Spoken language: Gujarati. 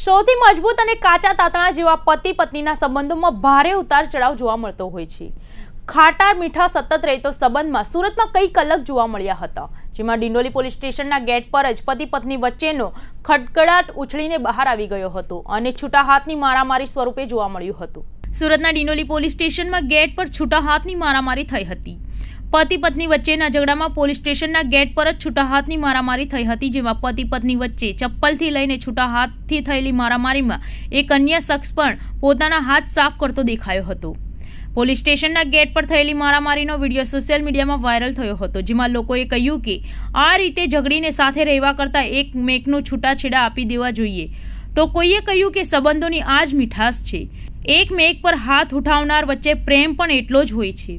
સૌથી મજબૂત અને કાચા તાતણા જેવા પતિ પત્નીના સંબંધોમાં ભારે ઉતાર ચઢાવ જોવા મળતો હોય છે ખાટા મીઠા સતત રહેતો સંબંધમાં સુરતમાં કઈ કલક જોવા મળ્યા હતા જેમાં ડિંડોલી પોલીસ સ્ટેશનના ગેટ પર જ પતિ પત્ની વચ્ચેનો ખડકડાટ ઉછળીને બહાર આવી ગયો હતો અને છૂટા હાથની મારામારી સ્વરૂપે જોવા મળ્યું હતું સુરતના ડિંડોલી પોલીસ સ્ટેશનમાં ગેટ પર છૂટા હાથની મારામારી થઈ હતી પતિ પત્ની વચ્ચેના ઝઘડામાં પોલીસ સ્ટેશનના ગેટ પર જ છૂટા હાથની મારામારી થઈ હતી જેમાં પતિ પત્ની વચ્ચે ચપ્પલથી લઈને છૂટા હાથથી થયેલી મારામારીમાં એક અન્ય શખ્સ પણ પોતાના હાથ સાફ કરતો દેખાયો હતો પોલીસ સ્ટેશનના ગેટ પર થયેલી મારામારીનો વિડીયો સોશિયલ મીડિયામાં વાયરલ થયો હતો જેમાં લોકોએ કહ્યું કે આ રીતે ઝઘડીને સાથે રહેવા કરતાં એક મેકનું છૂટાછેડા આપી દેવા જોઈએ તો કોઈએ કહ્યું કે સંબંધોની આ જ મીઠાશ છે એક મેક પર હાથ ઉઠાવનાર વચ્ચે પ્રેમ પણ એટલો જ હોય છે